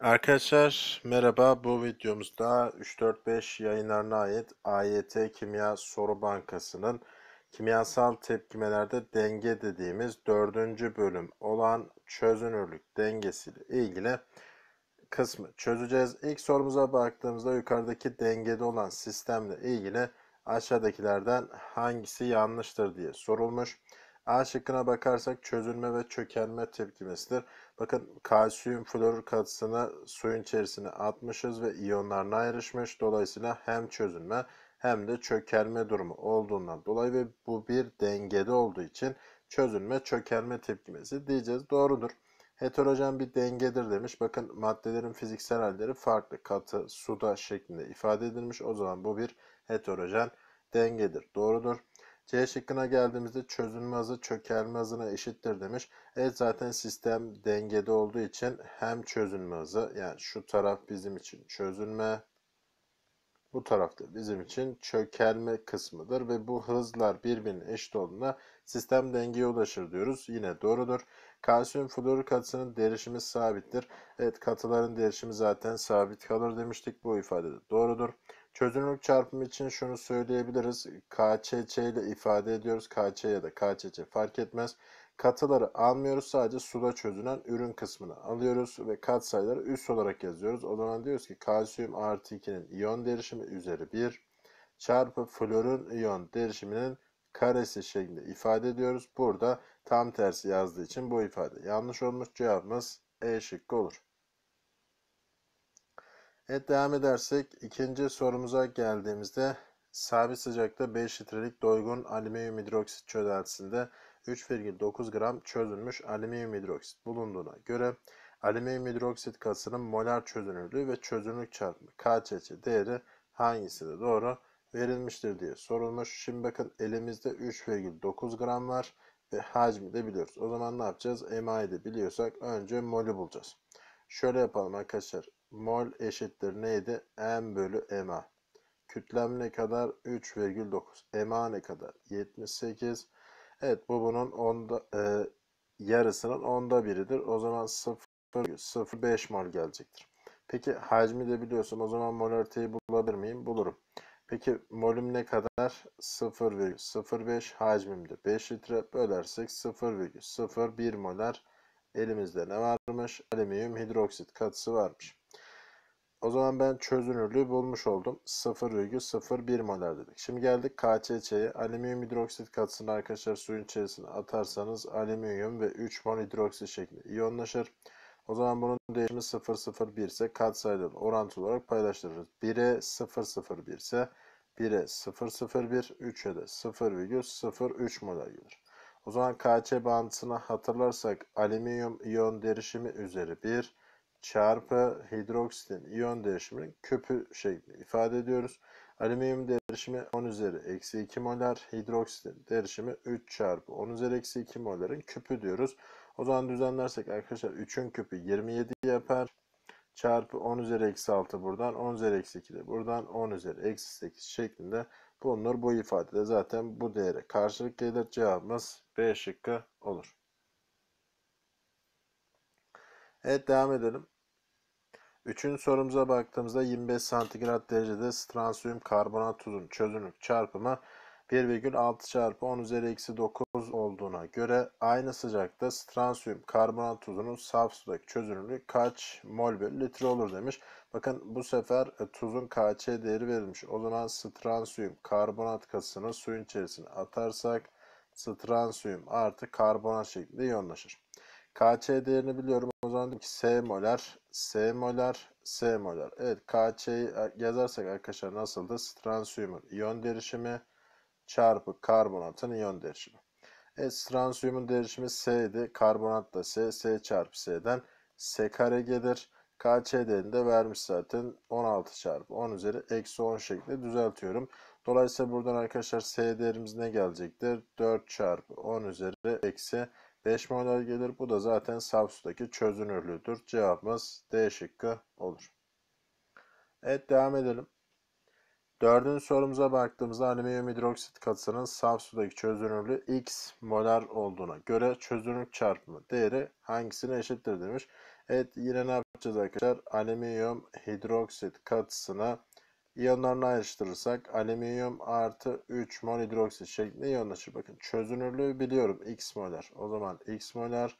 Arkadaşlar merhaba bu videomuzda 3-4-5 yayınlarına ait AYT Kimya Soru Bankası'nın kimyasal tepkimelerde denge dediğimiz 4. bölüm olan çözünürlük dengesi ile ilgili kısmı çözeceğiz. İlk sorumuza baktığımızda yukarıdaki dengede olan sistemle ilgili aşağıdakilerden hangisi yanlıştır diye sorulmuş. A şıkkına bakarsak çözülme ve çökelme tepkimesidir. Bakın kalsiyum florür katısını suyun içerisine atmışız ve iyonlarına ayrışmış. Dolayısıyla hem çözünme hem de çökerme durumu olduğundan dolayı ve bu bir dengede olduğu için çözünme çökerme tepkimesi diyeceğiz. Doğrudur. Heterojen bir dengedir demiş. Bakın maddelerin fiziksel halleri farklı katı, suda şeklinde ifade edilmiş. O zaman bu bir heterojen dengedir. Doğrudur. C şıkkına geldiğimizde çözünme hızı çökelme hızına eşittir demiş. Evet zaten sistem dengede olduğu için hem çözünme hızı yani şu taraf bizim için çözünme bu tarafta bizim için çökelme kısmıdır ve bu hızlar birbirine eşit olduğunda sistem dengeye ulaşır diyoruz. Yine doğrudur. Kalsiyum florür katısının derişimi sabittir. Evet katıların derişimi zaten sabit kalır demiştik. Bu ifade de doğrudur. Çözünürlük çarpımı için şunu söyleyebiliriz. KÇÇ ile ifade ediyoruz. KÇ ya da KÇÇ fark etmez. Katıları almıyoruz. Sadece suda çözünen ürün kısmını alıyoruz ve katsayıları üst olarak yazıyoruz. O zaman diyoruz ki kalsiyum artı 2'nin iyon derişimi üzeri 1 çarpı florun iyon derişiminin karesi şeklinde ifade ediyoruz. Burada tam tersi yazdığı için bu ifade yanlış olmuş. Cevabımız E şıkkı olur. Evet devam edersek ikinci sorumuza geldiğimizde sabit sıcakta 5 litrelik doygun alüminyum hidroksit çözeltisinde 3,9 gram çözülmüş alüminyum hidroksit bulunduğuna göre alüminyum hidroksit kasının molar çözünürlüğü ve çözünürlük çarpımı KÇÇ değeri hangisi de doğru verilmiştir diye sorulmuş. Şimdi bakın elimizde 3,9 gram var ve hacmi de biliyoruz. O zaman ne yapacağız? MI'de biliyorsak önce molü bulacağız. Şöyle yapalım arkadaşlar mol eşittir neydi? M bölü MA. Kütlem ne kadar? 3,9. MA ne kadar? 78. Evet bu bunun onda, e, yarısının onda biridir. O zaman 0,05 mol gelecektir. Peki hacmi de biliyorsun. O zaman molariteyi bulabilir miyim? Bulurum. Peki molüm ne kadar? 0,05 hacmimde 5 litre bölersek 0,01 molar elimizde ne varmış? Alüminyum hidroksit katısı varmış. O zaman ben çözünürlüğü bulmuş oldum. 0,01 molar dedik. Şimdi geldik KÇÇ'ye. Alüminyum hidroksit katısını arkadaşlar suyun içerisine atarsanız alüminyum ve 3 mol hidroksit şekli. iyonlaşır. O zaman bunun değişimi 0,01 ise katsayıdan orantılı olarak paylaştırırız. 1'e 0,01 ise 1'e 0,01, 3'e de 0,03 molar gelir. O zaman KÇ bağıntısını hatırlarsak alüminyum iyon derişimi üzeri 1, çarpı hidroksitin iyon derişiminin köpü şeklinde ifade ediyoruz. Alüminyum derişimi 10 üzeri eksi 2 molar, hidroksitin derişimi 3 çarpı 10 üzeri eksi 2 moların küpü diyoruz. O zaman düzenlersek arkadaşlar 3'ün küpü 27 yapar. Çarpı 10 üzeri eksi 6 buradan, 10 üzeri eksi 2 de buradan, 10 üzeri eksi 8 şeklinde bulunur. Bu ifadede zaten bu değere karşılık gelir. Cevabımız B şıkkı olur. Evet devam edelim. Üçüncü sorumuza baktığımızda 25 santigrat derecede stransyum karbonat tuzun çözünürlük çarpımı 1,6 çarpı 10 üzeri eksi 9 olduğuna göre aynı sıcakta stransyum karbonat tuzunun saf sudaki çözünürlüğü kaç mol bölü litre olur demiş. Bakın bu sefer e, tuzun KC değeri verilmiş. O zaman stransyum karbonat kasını suyun içerisine atarsak stransyum artı karbonat şeklinde iyonlaşır. KC değerini biliyorum. O zaman dedim ki S molar, S molar, S molar. Evet KC'yi e, yazarsak arkadaşlar nasıldı? Transhumer iyon derişimi çarpı karbonatın iyon derişimi. Evet transhumer derişimi S idi. Karbonat da S. S çarpı S'den S kare gelir. KC değerini de vermiş zaten 16 çarpı 10 üzeri eksi 10 şeklinde düzeltiyorum. Dolayısıyla buradan arkadaşlar S değerimiz ne gelecektir? 4 çarpı 10 üzeri eksi Deşmoler gelir. Bu da zaten Sapsu'daki çözünürlüğüdür. Cevabımız D şıkkı olur. Evet devam edelim. Dördüncü sorumuza baktığımızda alüminyum hidroksit katısının saf sudaki çözünürlüğü x molar olduğuna göre çözünürlük çarpımı değeri hangisine eşittir demiş. Evet yine ne yapacağız arkadaşlar? Alüminyum hidroksit katısına İyonlarını ayrıştırırsak alüminyum artı 3 mol hidroksit şeklinde iyonlaşır. Bakın çözünürlüğü biliyorum x molar. O zaman x molar,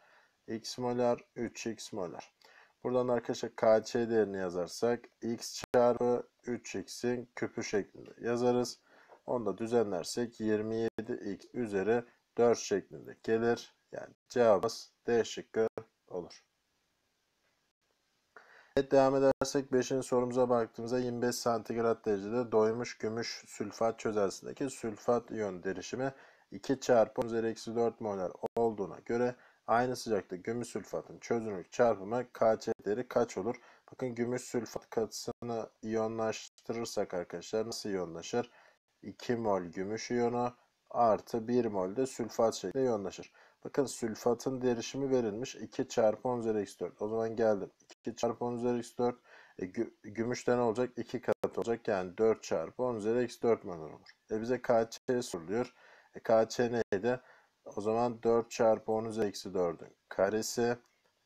x molar, 3x molar. Buradan arkadaşlar kc değerini yazarsak x çarpı 3x'in küpü şeklinde yazarız. Onu da düzenlersek 27x üzeri 4 şeklinde gelir. Yani cevabımız D şıkkı olur. Evet devam edersek 5. sorumuza baktığımızda 25 santigrat derecede doymuş gümüş sülfat çözelsindeki sülfat iyon derişimi 2 çarpı 10 üzeri eksi 4 molar olduğuna göre aynı sıcakta gümüş sülfatın çözünürlük çarpımı KC değeri kaç olur? Bakın gümüş sülfat katısını iyonlaştırırsak arkadaşlar nasıl iyonlaşır? 2 mol gümüş iyonu artı 1 mol de sülfat şeklinde iyonlaşır. Bakın sülfatın derişimi verilmiş. 2 çarpı 10 üzeri x4. O zaman geldim. 2 çarpı 10 üzeri x4. E, gü gümüşten olacak 2 kat olacak. Yani 4 çarpı 10 üzeri x4 manır olur. E bize KC soruluyor. E, KC neydi? O zaman 4 çarpı 10 üzeri eksi 4'ün karesi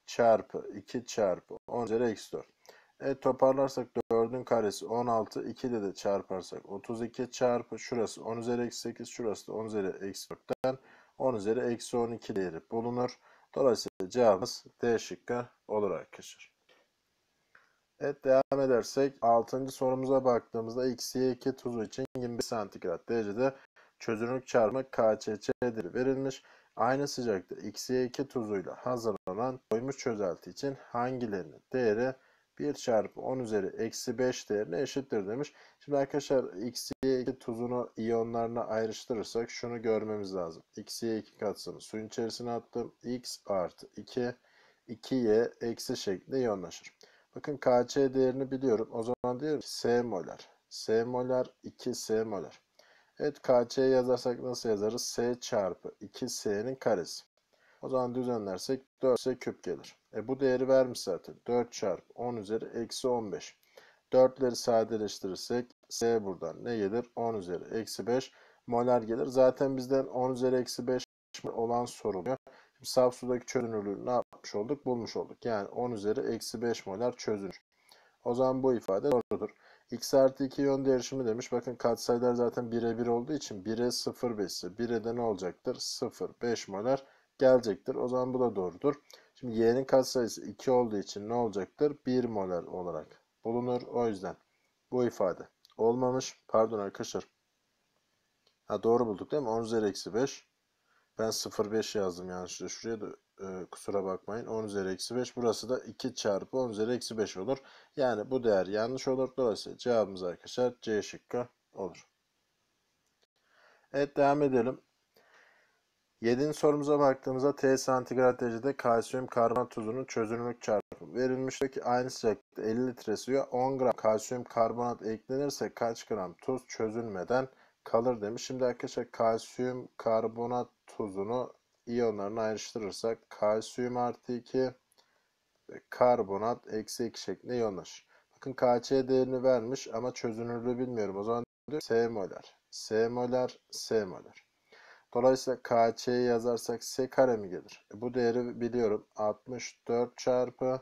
çarpı 2 çarpı 10 üzeri eksi 4. E toparlarsak 4'ün karesi 16. 2 de de çarparsak 32 çarpı şurası 10 üzeri eksi 8. Şurası da 10 üzeri eksi 4'ten 10 üzeri eksi 12 değeri bulunur. Dolayısıyla cevabımız D şıkkı olur arkadaşlar. Evet devam edersek 6. sorumuza baktığımızda x, 2 tuzu için 25 santigrat derecede çözünürlük çarpımı KÇÇ'dir verilmiş. Aynı sıcaklıkta x, 2 tuzuyla hazırlanan doymuş çözelti için hangilerinin değeri 1 çarpı 10 üzeri eksi 5 değerine eşittir demiş. Şimdi arkadaşlar x'ye 2 tuzunu iyonlarına ayrıştırırsak şunu görmemiz lazım. x'ye 2 katsını suyun içerisine attım. x artı 2 2 eksi şeklinde iyonlaşır. Bakın kc değerini biliyorum. O zaman diyorum s molar. s molar 2 s molar. Evet kc yazarsak nasıl yazarız? s çarpı 2s'nin karesi. O zaman düzenlersek 4 ise küp gelir. E bu değeri vermiş zaten. 4 çarpı 10 üzeri eksi 15. 4'leri sadeleştirirsek S buradan ne gelir? 10 üzeri eksi 5 molar gelir. Zaten bizden 10 üzeri eksi 5 olan soruluyor. Şimdi saf sudaki çözünürlüğü ne yapmış olduk? Bulmuş olduk. Yani 10 üzeri eksi 5 molar çözünür. O zaman bu ifade doğrudur. X artı 2 yön değişimi demiş. Bakın katsayılar zaten 1'e 1 olduğu için 1'e 0 5 ise 1'e de ne olacaktır? 0, 5 molar gelecektir. O zaman bu da doğrudur. Şimdi y'nin katsayısı 2 olduğu için ne olacaktır? 1 molar olarak bulunur. O yüzden bu ifade olmamış. Pardon arkadaşlar. Ha doğru bulduk değil mi? 10 üzeri eksi 5. Ben 0,5 yazdım yanlışlıkla. Şuraya da e, kusura bakmayın. 10 üzeri eksi 5. Burası da 2 çarpı 10 üzeri eksi 5 olur. Yani bu değer yanlış olur. Dolayısıyla cevabımız arkadaşlar C şıkkı olur. Evet devam edelim. 7. sorumuza baktığımızda T santigrat derecede kalsiyum karbonat tuzunun çözünürlük çarpı verilmişteki aynı sıcaklıkta 50 litre suya 10 gram kalsiyum karbonat eklenirse kaç gram tuz çözülmeden kalır demiş. Şimdi arkadaşlar kalsiyum karbonat tuzunu iyonlarını ayrıştırırsak kalsiyum artı 2 karbonat eksi 2 şeklinde iyonlaşır. Bakın KC değerini vermiş ama çözünürlüğü bilmiyorum. O zaman S moler, S moler, S moler. Dolayısıyla KC'yi yazarsak S kare mi gelir? E, bu değeri biliyorum. 64 çarpı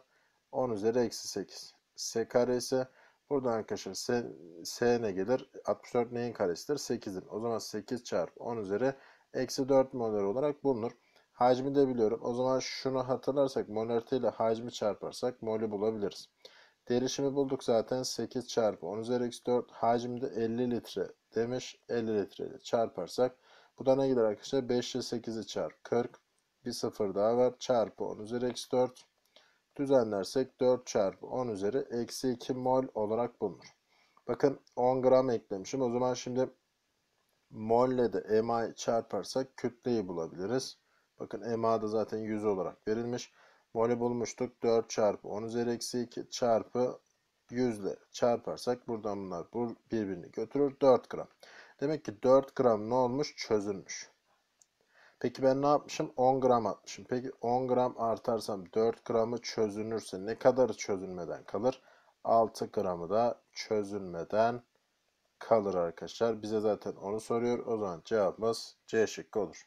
10 üzeri eksi 8. S kare ise buradan arkadaşlar S, S ne gelir? 64 neyin karesidir? 8'in. O zaman 8 çarpı 10 üzeri eksi 4 molar olarak bulunur. Hacmi de biliyorum. O zaman şunu hatırlarsak molarite ile hacmi çarparsak molü bulabiliriz. Derişimi bulduk zaten 8 çarpı 10 üzeri eksi 4 Hacmi de 50 litre demiş. 50 litre ile çarparsak bu da ne gider arkadaşlar? 5 ile 8'i çarp 40. Bir sıfır daha var. Çarpı 10 üzeri eksi 4. Düzenlersek 4 çarpı 10 üzeri eksi 2 mol olarak bulunur. Bakın 10 gram eklemişim. O zaman şimdi mol ile de MA'yı çarparsak kütleyi bulabiliriz. Bakın MA da zaten 100 olarak verilmiş. Mol'ü bulmuştuk. 4 çarpı 10 üzeri eksi 2 çarpı 100 ile çarparsak buradan bunlar birbirini götürür. 4 gram. Demek ki 4 gram ne olmuş? Çözülmüş. Peki ben ne yapmışım? 10 gram atmışım. Peki 10 gram artarsam 4 gramı çözünürse ne kadar çözülmeden kalır? 6 gramı da çözülmeden kalır arkadaşlar. Bize zaten onu soruyor. O zaman cevabımız C şıkkı olur.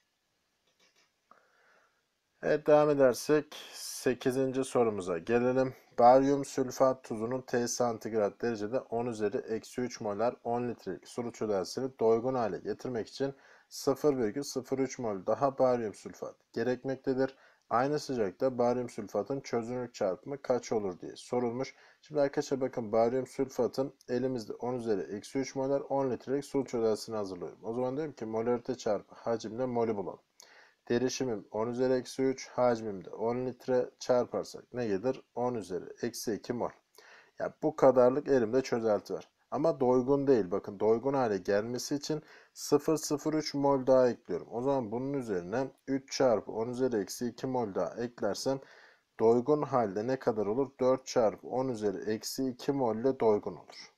Evet devam edersek 8. sorumuza gelelim. Baryum sülfat tuzunun T santigrat derecede 10 üzeri eksi 3 molar 10 litrelik sulu çödelsini doygun hale getirmek için 0,03 mol daha baryum sülfat gerekmektedir. Aynı sıcakta baryum sülfatın çözünürlük çarpımı kaç olur diye sorulmuş. Şimdi arkadaşlar bakın baryum sülfatın elimizde 10 üzeri eksi 3 molar 10 litrelik sulu çödelsini hazırlıyorum. O zaman diyorum ki molarite çarpı hacimle molü bulalım derişimim 10 üzeri eksi 3 hacmimde 10 litre çarparsak ne gelir? 10 üzeri eksi 2 mol. Yani bu kadarlık elimde çözelti var. Ama doygun değil. Bakın doygun hale gelmesi için 0,03 mol daha ekliyorum. O zaman bunun üzerine 3 çarpı 10 üzeri eksi 2 mol daha eklersem doygun halde ne kadar olur? 4 çarpı 10 üzeri eksi 2 mol ile doygun olur.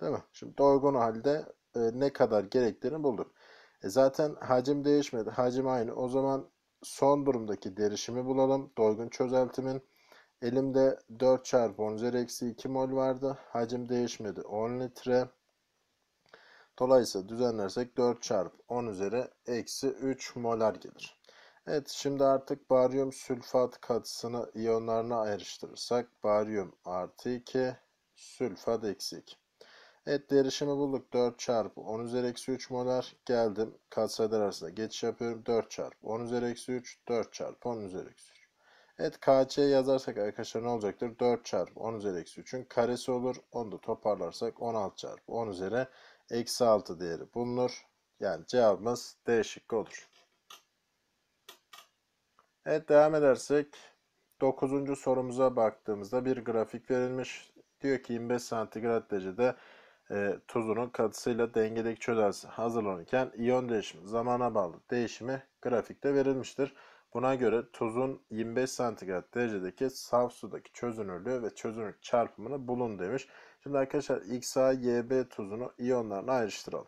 Değil mi? Şimdi doygun halde e, ne kadar gerektiğini bulduk. E zaten hacim değişmedi. Hacim aynı. O zaman son durumdaki derişimi bulalım. Doygun çözeltimin. Elimde 4 çarpı 10 üzeri eksi 2 mol vardı. Hacim değişmedi. 10 litre. Dolayısıyla düzenlersek 4 çarpı 10 üzeri eksi 3 molar gelir. Evet şimdi artık baryum sülfat katısını iyonlarına ayrıştırırsak baryum artı 2 sülfat eksi 2. Evet derişimi bulduk. 4 çarpı 10 üzeri eksi 3 molar geldim. Katsayılar arasında geçiş yapıyorum. 4 çarpı 10 üzeri eksi 3. 4 çarpı 10 üzeri eksi 3. Evet KC yazarsak arkadaşlar ne olacaktır? 4 çarpı 10 üzeri eksi 3'ün karesi olur. Onu da toparlarsak 16 çarpı 10 üzeri eksi 6 değeri bulunur. Yani cevabımız D şıkkı olur. Evet devam edersek 9. sorumuza baktığımızda bir grafik verilmiş. Diyor ki 25 santigrat derecede e, tuzunun katısıyla dengedeki çözelsi hazırlanırken iyon değişimi zamana bağlı değişimi grafikte verilmiştir. Buna göre tuzun 25 santigrat derecedeki saf sudaki çözünürlüğü ve çözünürlük çarpımını bulun demiş. Şimdi arkadaşlar XA, YB tuzunu iyonlarına ayrıştıralım.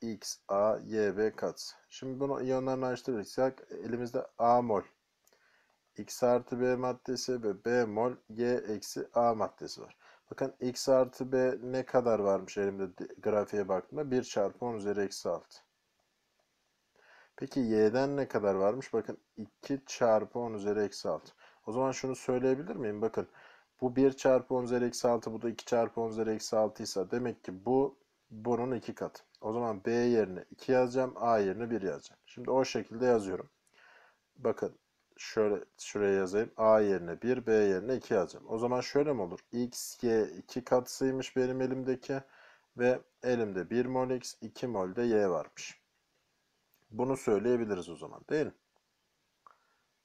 X, A, YB kat. Şimdi bunu iyonlarına ayrıştırırsak elimizde A mol X artı B maddesi ve B mol Y eksi A maddesi var. Bakın x artı b ne kadar varmış elimde grafiğe baktığımda 1 çarpı 10 üzeri eksi 6. Peki y'den ne kadar varmış? Bakın 2 çarpı 10 üzeri eksi 6. O zaman şunu söyleyebilir miyim? Bakın bu 1 çarpı 10 üzeri eksi 6 bu da 2 çarpı 10 üzeri eksi 6 ise demek ki bu bunun 2 katı. O zaman b yerine 2 yazacağım a yerine 1 yazacağım. Şimdi o şekilde yazıyorum. Bakın şöyle şuraya yazayım. A yerine 1, B yerine 2 yazacağım. O zaman şöyle mi olur? X, Y 2 katsıymış benim elimdeki ve elimde 1 mol X, 2 mol de Y varmış. Bunu söyleyebiliriz o zaman değil mi?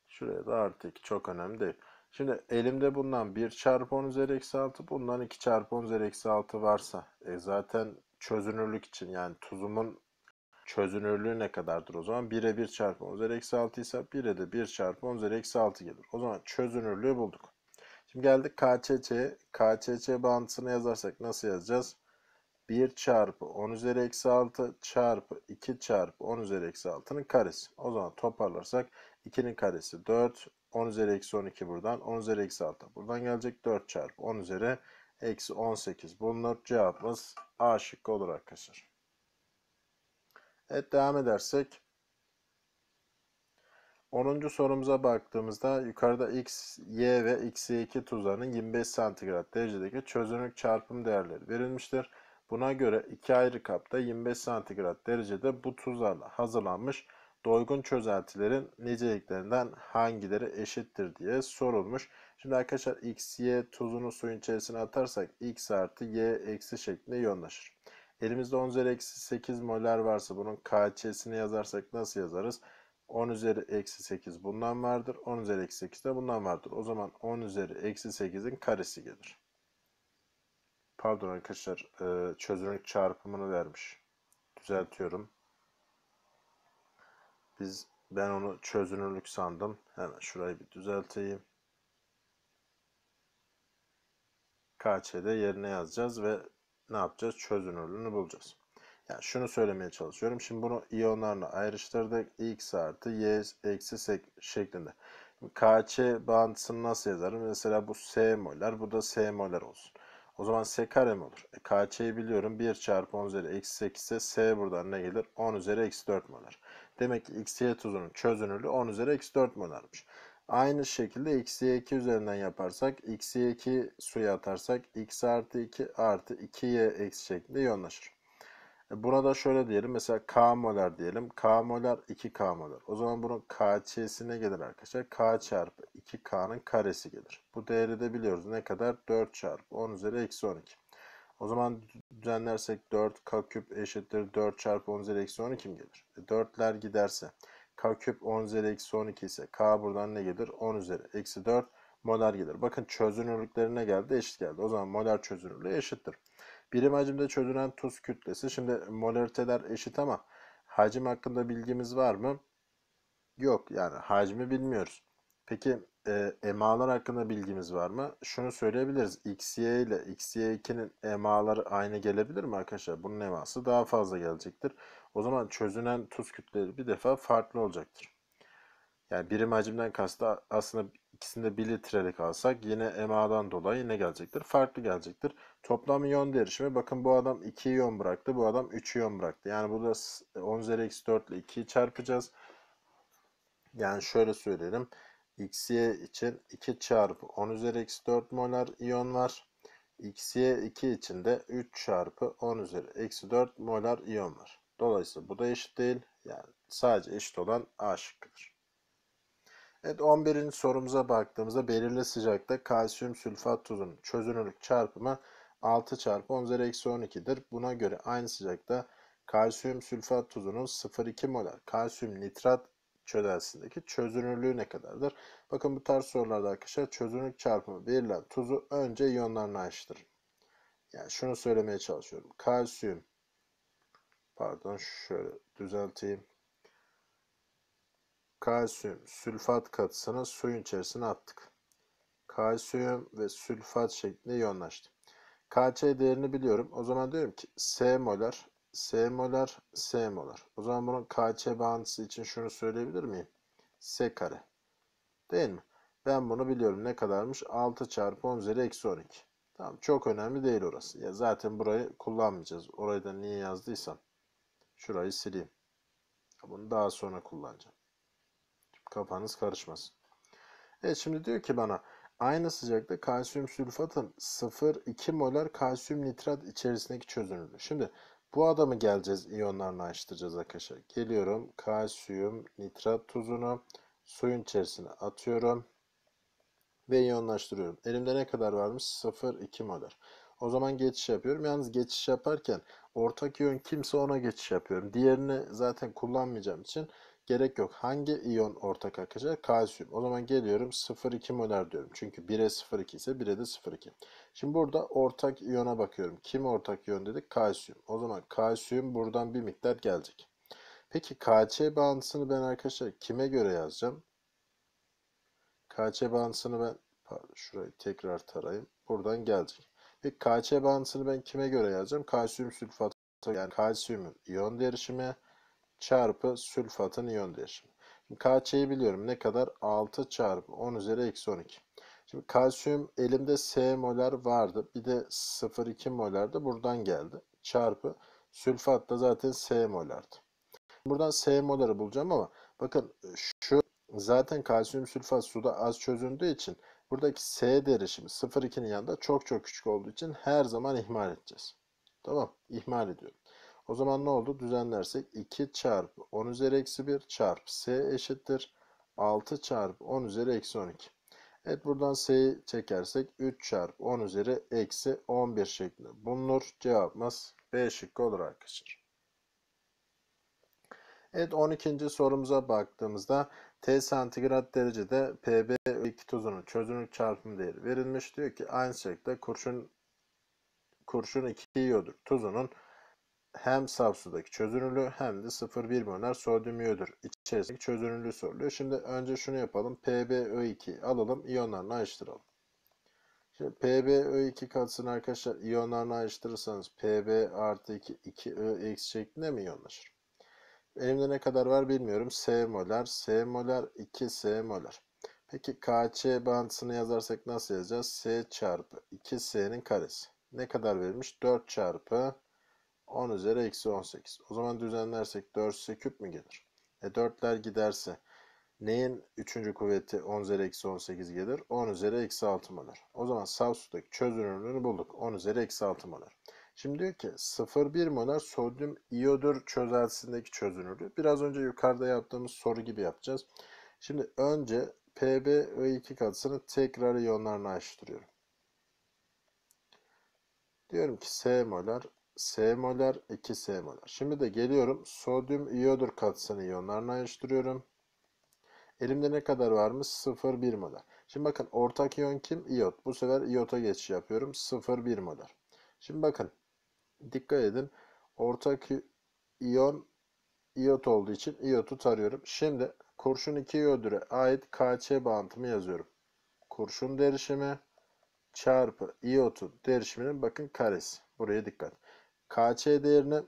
Şuraya da artı çok önemli değil. Şimdi elimde bundan 1 çarpı 10 üzeri eksi 6 bundan 2 çarpı 10 üzeri eksi 6 varsa e zaten çözünürlük için yani tuzumun çözünürlüğü ne kadardır o zaman? 1'e 1 çarpı 10 üzeri eksi 6 ise 1'e de 1 çarpı 10 üzeri eksi 6 gelir. O zaman çözünürlüğü bulduk. Şimdi geldik KÇÇ'ye. KÇÇ bağıntısını yazarsak nasıl yazacağız? 1 çarpı 10 üzeri eksi 6 çarpı 2 çarpı 10 üzeri eksi 6'nın karesi. O zaman toparlarsak 2'nin karesi 4, 10 üzeri eksi 12 buradan, 10 üzeri eksi 6 buradan gelecek 4 çarpı 10 üzeri eksi 18 bulunur. Cevabımız A şıkkı olur arkadaşlar. Evet devam edersek 10. sorumuza baktığımızda yukarıda x, y ve x2 e tuzağının 25 santigrat derecedeki çözünürlük çarpım değerleri verilmiştir. Buna göre iki ayrı kapta 25 santigrat derecede bu tuzlarla hazırlanmış doygun çözeltilerin niceliklerinden hangileri eşittir diye sorulmuş. Şimdi arkadaşlar x, y tuzunu suyun içerisine atarsak x artı y eksi şeklinde yoğunlaşır. Elimizde 10 üzeri eksi 8 moler varsa bunun KÇ'sini yazarsak nasıl yazarız? 10 üzeri eksi 8 bundan vardır. 10 üzeri eksi 8 de bundan vardır. O zaman 10 üzeri eksi 8'in karesi gelir. Pardon arkadaşlar e, çözünürlük çarpımını vermiş. Düzeltiyorum. Biz ben onu çözünürlük sandım. Hemen şurayı bir düzelteyim. KÇ'de yerine yazacağız ve ne yapacağız? Çözünürlüğünü bulacağız. Yani şunu söylemeye çalışıyorum. Şimdi bunu iyonlarla ayrıştırdık. X artı Y eksi şeklinde. KC bağıntısını nasıl yazarım? Mesela bu S molar, bu da S molar olsun. O zaman S kare mi olur? E, KC'yi biliyorum. 1 çarpı 10 üzeri eksi 8 ise S buradan ne gelir? 10 üzeri eksi 4 molar. Demek ki X, Y tuzunun çözünürlüğü 10 üzeri eksi 4 molarmış. Aynı şekilde x'ye 2 üzerinden yaparsak x'ye 2 suya atarsak x artı 2 artı 2y eksi şeklinde yoğunlaşır. E, buna da şöyle diyelim. Mesela K molar diyelim. K molar 2K molar. O zaman bunun KC'sine gelir arkadaşlar. K çarpı 2K'nın karesi gelir. Bu değeri de biliyoruz. Ne kadar? 4 çarpı 10 üzeri eksi 12. O zaman düzenlersek 4K küp eşittir 4 çarpı 10 üzeri eksi 12 mi gelir? E 4'ler giderse K küp 10 üzeri eksi 12 ise K buradan ne gelir? 10 üzeri eksi 4 molar gelir. Bakın çözünürlüklerine geldi eşit geldi. O zaman molar çözünürlüğü eşittir. Birim hacimde çözünen tuz kütlesi. Şimdi molariteler eşit ama hacim hakkında bilgimiz var mı? Yok yani hacmi bilmiyoruz. Peki e, emalar hakkında bilgimiz var mı? Şunu söyleyebiliriz. XY ile XY2'nin emaları aynı gelebilir mi arkadaşlar? Bunun eması daha fazla gelecektir. O zaman çözünen tuz kütleleri bir defa farklı olacaktır. Yani birim hacimden kastı aslında ikisinde 1 litrelik alsak yine emadan dolayı ne gelecektir? Farklı gelecektir. Toplam iyon derişimi bakın bu adam 2 iyon bıraktı bu adam 3 iyon bıraktı. Yani burada 10 üzeri eksi 4 ile 2'yi çarpacağız. Yani şöyle söyleyelim. X'ye için 2 çarpı 10 üzeri x 4 molar iyon var. X'ye 2 için de 3 çarpı 10 üzeri eksi 4 molar iyon var. Dolayısıyla bu da eşit değil. Yani sadece eşit olan A şıkkıdır. Evet 11. sorumuza baktığımızda belirli sıcakta kalsiyum sülfat tuzunun çözünürlük çarpımı 6 çarpı 10 üzeri eksi 12'dir. Buna göre aynı sıcakta kalsiyum sülfat tuzunun 0,2 molar kalsiyum nitrat çözeltisindeki çözünürlüğü ne kadardır? Bakın bu tarz sorularda arkadaşlar çözünürlük çarpımı verilen tuzu önce iyonlarını ayrıştırın. Yani şunu söylemeye çalışıyorum. Kalsiyum pardon şöyle düzelteyim. Kalsiyum sülfat katısını suyun içerisine attık. Kalsiyum ve sülfat şeklinde iyonlaştı. KC değerini biliyorum. O zaman diyorum ki S molar S molar, S molar. O zaman bunun KC bağıntısı için şunu söyleyebilir miyim? S kare. Değil mi? Ben bunu biliyorum. Ne kadarmış? 6 çarpı 10 üzeri eksi 12. Tamam çok önemli değil orası. Ya zaten burayı kullanmayacağız. Orayı da niye yazdıysam. Şurayı sileyim. Bunu daha sonra kullanacağım. Kafanız karışmasın. Evet şimdi diyor ki bana aynı sıcaklıkta kalsiyum sülfatın 0,2 molar kalsiyum nitrat içerisindeki çözünürlüğü. Şimdi bu adamı geleceğiz iyonlarla açtıracağız arkadaşlar. Geliyorum kalsiyum nitrat tuzunu suyun içerisine atıyorum ve iyonlaştırıyorum. Elimde ne kadar varmış? 0,2 molar. O zaman geçiş yapıyorum. Yalnız geçiş yaparken ortak iyon kimse ona geçiş yapıyorum. Diğerini zaten kullanmayacağım için Gerek yok. Hangi iyon ortak arkadaşlar? Kalsiyum. O zaman geliyorum 0,2 molar diyorum. Çünkü 1'e 0,2 ise 1'e de 0,2. Şimdi burada ortak iyona bakıyorum. Kim ortak iyon dedik? Kalsiyum. O zaman kalsiyum buradan bir miktar gelecek. Peki KC bağıntısını ben arkadaşlar kime göre yazacağım? KC bağıntısını ben pardon, şurayı tekrar tarayayım. Buradan gelecek. Peki KC bağıntısını ben kime göre yazacağım? Kalsiyum sülfatı yani kalsiyumun iyon derişimi çarpı sülfatın iyon değişimi. Şimdi KC'yi biliyorum. Ne kadar? 6 çarpı 10 üzeri eksi 12. Şimdi kalsiyum elimde S molar vardı. Bir de 0,2 molar da buradan geldi. Çarpı sülfat da zaten S molardı. Buradan S moları bulacağım ama bakın şu zaten kalsiyum sülfat suda az çözündüğü için buradaki S şimdi 0,2'nin yanında çok çok küçük olduğu için her zaman ihmal edeceğiz. Tamam ihmal ediyorum. O zaman ne oldu? Düzenlersek 2 çarpı 10 üzeri eksi 1 çarpı s eşittir. 6 çarpı 10 üzeri eksi 12. Evet buradan s'yi çekersek 3 çarpı 10 üzeri eksi 11 şeklinde bulunur. Cevabımız B şıkkı olur arkadaşlar. Evet 12. sorumuza baktığımızda T santigrat derecede PB iki tuzunun çözünürlük çarpımı değeri verilmiş. Diyor ki aynı şekilde kurşun kurşun 2 iyodur. Tuzunun hem saf sudaki çözünürlüğü hem de 0,1 molar sodyum iyodür içerisindeki çözünürlüğü soruluyor. Şimdi önce şunu yapalım. PbO2 alalım iyonlarını ayrıştıralım. Şimdi PbO2 katsını arkadaşlar iyonlarını ayrıştırırsanız Pb artı 2, 2Ix şeklinde mi iyonlaşır? Elimde ne kadar var bilmiyorum. S molar, S molar, 2 S molar. Peki KC bağıntısını yazarsak nasıl yazacağız? S çarpı 2S'nin karesi. Ne kadar verilmiş? 4 çarpı 10 üzeri eksi 18. O zaman düzenlersek 4 ise küp mü gelir? E 4'ler giderse neyin 3. kuvveti 10 üzeri eksi 18 gelir? 10 üzeri eksi 6 molar. O zaman Savsut'taki çözünürlüğünü bulduk. 10 üzeri eksi 6 molar. Şimdi diyor ki 0,1 molar sodyum iyodur çözeltisindeki çözünürlüğü. Biraz önce yukarıda yaptığımız soru gibi yapacağız. Şimdi önce pbo 2 katısını tekrar iyonlarına ayrıştırıyorum. Diyorum ki S molar S moler, 2 S molar. Şimdi de geliyorum sodyum iyodur katsayını iyonlarına ayrıştırıyorum. Elimde ne kadar varmış? 0,1 molar. Şimdi bakın ortak iyon kim? İyot. Bu sefer iyota geçiş yapıyorum. 0,1 molar. Şimdi bakın dikkat edin. Ortak iyon iyot olduğu için iyotu tarıyorum. Şimdi kurşun 2 iyodüre ait KÇ bağıntımı yazıyorum. Kurşun derişimi çarpı iyotun derişiminin bakın karesi. Buraya dikkat. KC değerini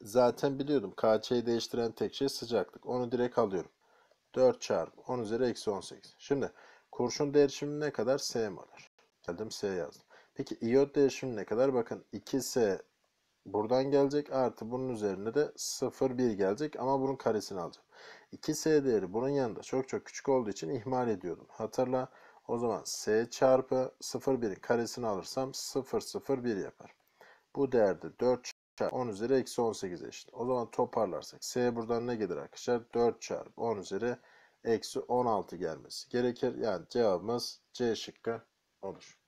zaten biliyordum. KC'yi değiştiren tek şey sıcaklık. Onu direkt alıyorum. 4 çarpı 10 üzeri eksi 18. Şimdi kurşun değişimi ne kadar? S molar. Geldim S yazdım. Peki iot değişimi ne kadar? Bakın 2S buradan gelecek artı bunun üzerine de 0,1 gelecek ama bunun karesini alacağım. 2S değeri bunun yanında çok çok küçük olduğu için ihmal ediyordum. Hatırla o zaman S çarpı 0,1'in karesini alırsam 0,01 yapar. Bu değerde 4 çarpı 10 üzeri eksi 18 eşit. O zaman toparlarsak S buradan ne gelir arkadaşlar? 4 çarpı 10 üzeri eksi 16 gelmesi gerekir. Yani cevabımız C şıkkı olur.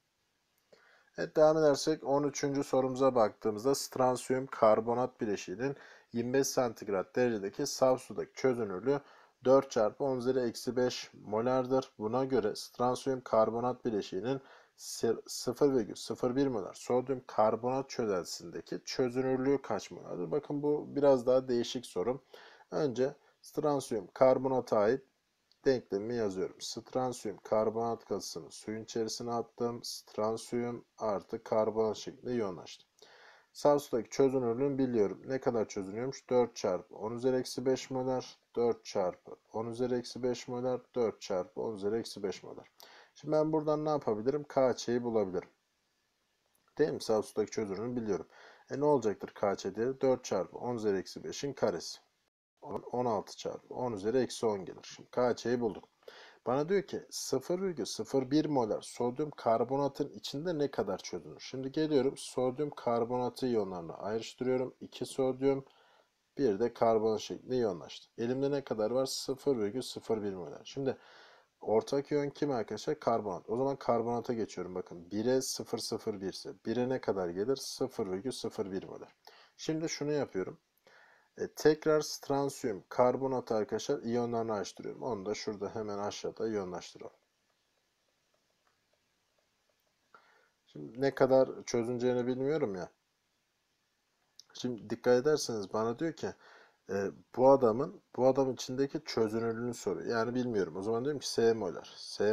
Evet devam edersek 13. sorumuza baktığımızda stransiyum karbonat bileşiğinin 25 santigrat derecedeki saf sudaki çözünürlüğü 4 çarpı 10 üzeri eksi 5 molardır. Buna göre stransiyum karbonat bileşiğinin 0,01 molar sodyum karbonat çözelsindeki çözünürlüğü kaç molardır? Bakın bu biraz daha değişik sorum. Önce stransiyum karbonata ait denklemimi yazıyorum. Stransiyum karbonat gazını suyun içerisine attım. Stransiyum artı karbonat şeklinde yoğunlaştı. Sağ sudaki çözünürlüğünü biliyorum. Ne kadar çözünüyormuş? 4 çarpı 10 üzeri eksi 5 molar. 4 çarpı 10 üzeri eksi 5 molar. 4 çarpı 10 üzeri eksi 5 molar. Şimdi ben buradan ne yapabilirim? KC'yi bulabilirim. Değil mi? Sağ çözünürünü biliyorum. E ne olacaktır KC diye? 4 çarpı 10 üzeri eksi 5'in karesi. 16 çarpı 10 üzeri eksi 10 gelir. Şimdi KC'yi bulduk. Bana diyor ki 0,01 molar sodyum karbonatın içinde ne kadar çözünür? Şimdi geliyorum sodyum karbonatı iyonlarını ayrıştırıyorum. 2 sodyum bir de karbonat şeklinde iyonlaştı. Elimde ne kadar var? 0,01 molar. Şimdi Ortak yön kim arkadaşlar? Karbonat. O zaman karbonata geçiyorum bakın. 1'e 0,01 ise 1'e ne kadar gelir? 0,01 bölü. Şimdi şunu yapıyorum. E, tekrar stransiyum karbonat arkadaşlar iyonlarını açtırıyorum. Onu da şurada hemen aşağıda iyonlaştıralım. Şimdi ne kadar çözüneceğini bilmiyorum ya. Şimdi dikkat ederseniz bana diyor ki e, bu adamın bu adam içindeki çözünürlüğünü soruyor. Yani bilmiyorum. O zaman diyorum ki S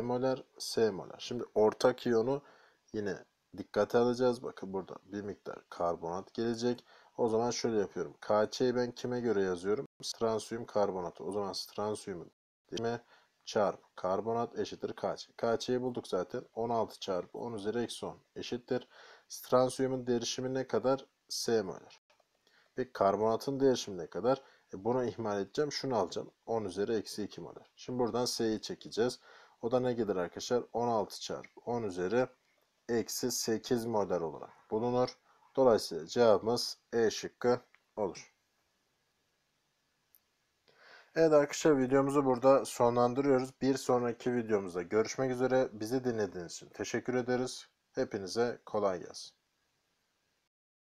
molar. S Şimdi ortak iyonu yine dikkate alacağız. Bakın burada bir miktar karbonat gelecek. O zaman şöyle yapıyorum. KC'yi ben kime göre yazıyorum? Stransiyum karbonatı. O zaman stransiyumun dime çarpı karbonat eşittir KC. KC'yi bulduk zaten. 16 çarpı 10 üzeri eksi 10 eşittir. Stransiyumun derişimi ne kadar? S e, karbonatın değişimine kadar e, bunu ihmal edeceğim. Şunu alacağım. 10 üzeri eksi 2 molar. Şimdi buradan S'yi çekeceğiz. O da ne gelir arkadaşlar? 16 çarpı 10 üzeri eksi 8 molar olarak bulunur. Dolayısıyla cevabımız E şıkkı olur. Evet arkadaşlar videomuzu burada sonlandırıyoruz. Bir sonraki videomuzda görüşmek üzere. Bizi dinlediğiniz için teşekkür ederiz. Hepinize kolay gelsin.